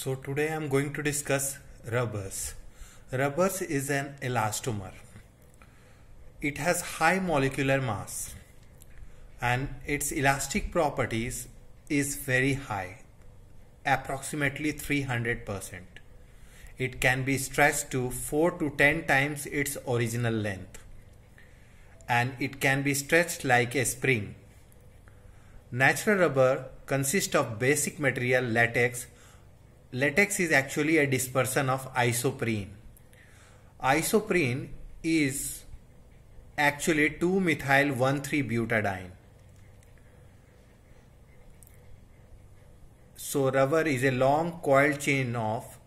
So today I'm going to discuss rubbers. Rubbers is an elastomer. It has high molecular mass and its elastic properties is very high, approximately 300%. It can be stretched to 4 to 10 times its original length and it can be stretched like a spring. Natural rubber consists of basic material latex latex is actually a dispersion of isoprene. Isoprene is actually 2-methyl-1,3-butadiene. So rubber is a long coiled chain of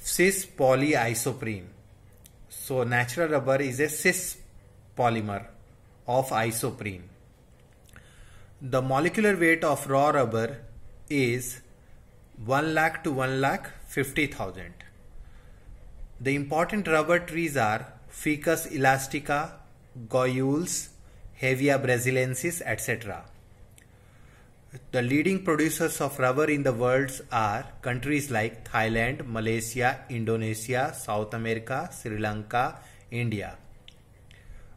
cis polyisoprene. So natural rubber is a cis polymer of isoprene. The molecular weight of raw rubber is 1 lakh to 1 lakh 50,000. The important rubber trees are Ficus elastica, Goyules, Hevia brasilensis, etc. The leading producers of rubber in the world are countries like Thailand, Malaysia, Indonesia, South America, Sri Lanka, India.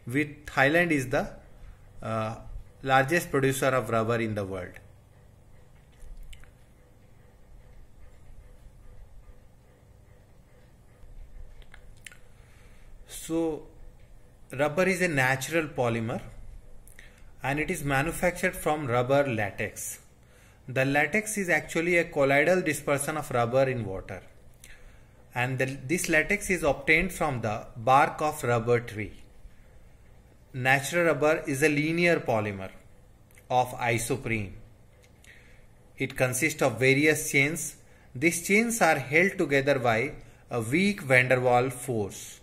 With Thailand is the uh, largest producer of rubber in the world. So rubber is a natural polymer and it is manufactured from rubber latex. The latex is actually a colloidal dispersion of rubber in water and the, this latex is obtained from the bark of rubber tree. Natural rubber is a linear polymer of isoprene. It consists of various chains. These chains are held together by a weak van der Waals force.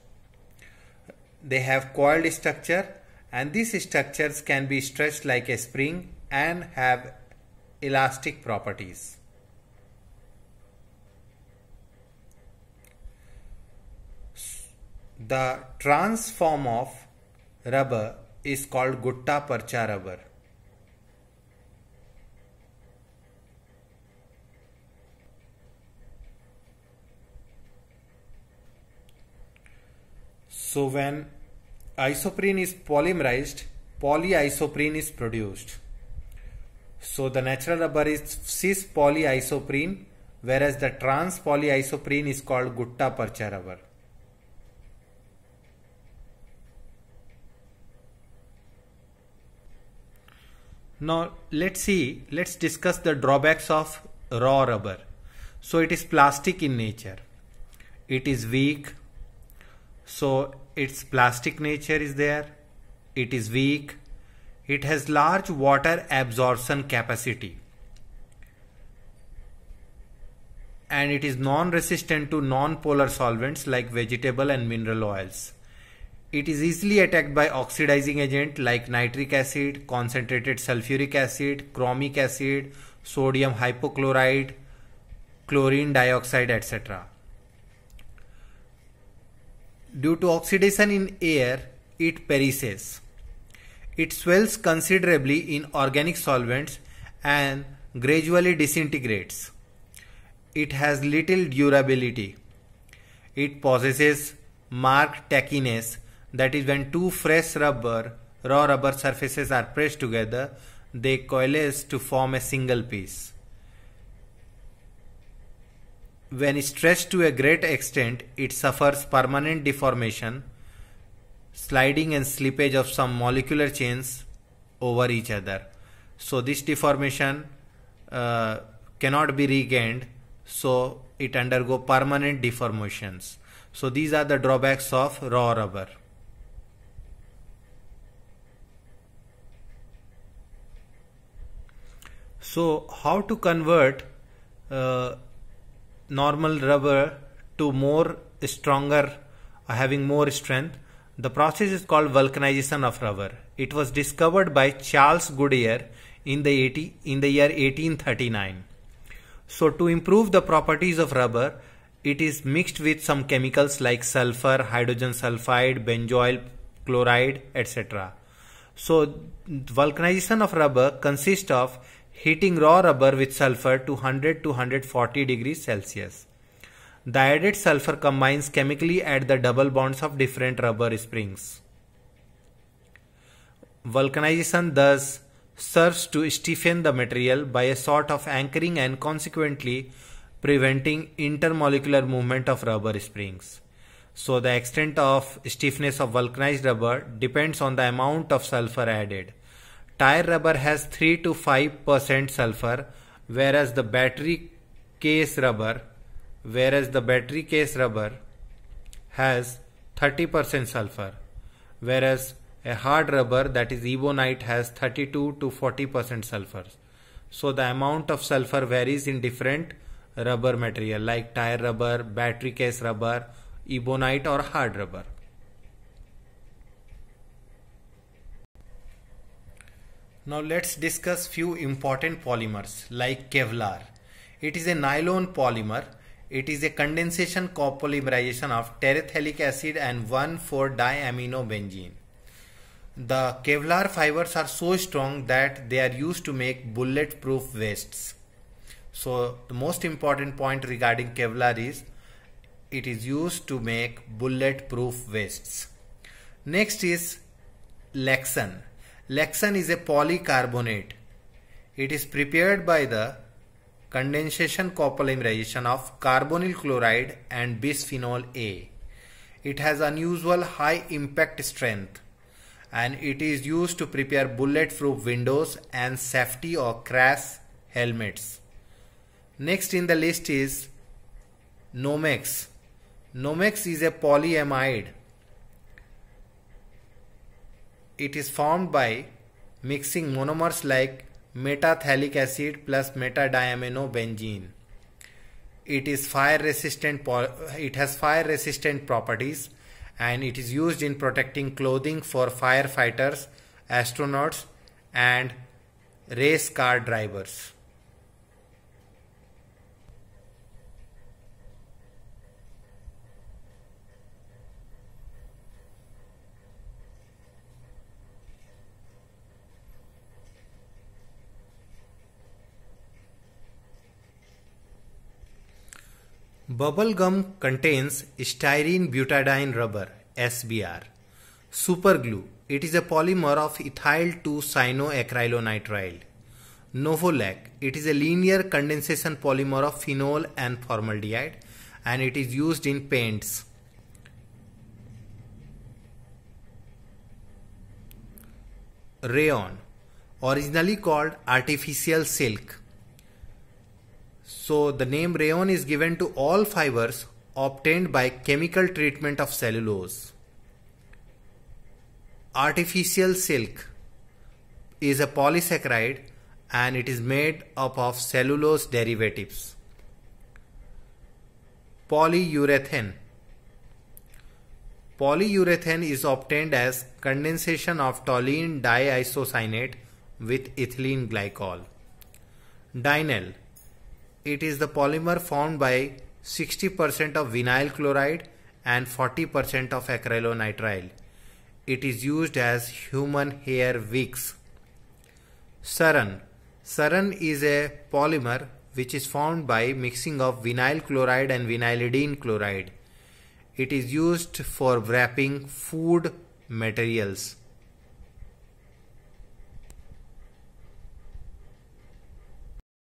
They have coiled structure and these structures can be stretched like a spring and have elastic properties. The transform of rubber is called gutta percha rubber. So when isoprene is polymerized, polyisoprene is produced. So the natural rubber is cis polyisoprene whereas the trans polyisoprene is called gutta percha rubber. Now let's see, let's discuss the drawbacks of raw rubber. So it is plastic in nature. It is weak, so its plastic nature is there. It is weak. It has large water absorption capacity. And it is non-resistant to non-polar solvents like vegetable and mineral oils. It is easily attacked by oxidizing agent like nitric acid, concentrated sulfuric acid, chromic acid, sodium hypochlorite, chlorine dioxide, etc due to oxidation in air, it perishes. It swells considerably in organic solvents and gradually disintegrates. It has little durability. It possesses marked tackiness that is when two fresh rubber, raw rubber surfaces are pressed together, they coalesce to form a single piece. When stretched to a great extent, it suffers permanent deformation, sliding and slippage of some molecular chains over each other. So this deformation uh, cannot be regained, so it undergo permanent deformations. So these are the drawbacks of raw rubber. So how to convert uh, normal rubber to more stronger uh, having more strength. The process is called vulcanization of rubber. It was discovered by Charles Goodyear in the, 80, in the year 1839. So to improve the properties of rubber, it is mixed with some chemicals like sulfur, hydrogen sulfide, benzoyl chloride, etc. So vulcanization of rubber consists of heating raw rubber with sulfur to 100 to 140 degrees Celsius. The added sulfur combines chemically at the double bonds of different rubber springs. Vulcanization thus serves to stiffen the material by a sort of anchoring and consequently preventing intermolecular movement of rubber springs. So the extent of stiffness of vulcanized rubber depends on the amount of sulfur added. Tire rubber has 3 to 5% sulfur whereas the battery case rubber whereas the battery case rubber has 30% sulfur whereas a hard rubber that is ebonite has 32 to 40% sulfur so the amount of sulfur varies in different rubber material like tire rubber battery case rubber ebonite or hard rubber Now let's discuss few important polymers like Kevlar. It is a nylon polymer. It is a condensation copolymerization of terephthalic acid and 1,4-diaminobenzene. The Kevlar fibers are so strong that they are used to make bulletproof vests. So the most important point regarding Kevlar is it is used to make bulletproof vests. Next is Lexan. Lexan is a polycarbonate. It is prepared by the condensation copolymerization of carbonyl chloride and bisphenol A. It has unusual high impact strength and it is used to prepare bulletproof windows and safety or crash helmets. Next in the list is Nomex. Nomex is a polyamide it is formed by mixing monomers like metathalic acid plus metadiaminobenzene. It is fire resistant it has fire resistant properties and it is used in protecting clothing for firefighters, astronauts and race car drivers. Bubble gum contains styrene butadiene rubber SBR. Superglue. It is a polymer of ethyl 2 cyanoacrylonitrile. Novolac. It is a linear condensation polymer of phenol and formaldehyde and it is used in paints. Rayon. Originally called artificial silk so the name rayon is given to all fibers obtained by chemical treatment of cellulose. Artificial silk is a polysaccharide and it is made up of cellulose derivatives. Polyurethane Polyurethane is obtained as condensation of toluene diisocyanate with ethylene glycol. Dinyl it is the polymer formed by 60% of vinyl chloride and 40% of acrylonitrile. It is used as human hair wigs. Saran. Saran is a polymer which is formed by mixing of vinyl chloride and vinylidene chloride. It is used for wrapping food materials.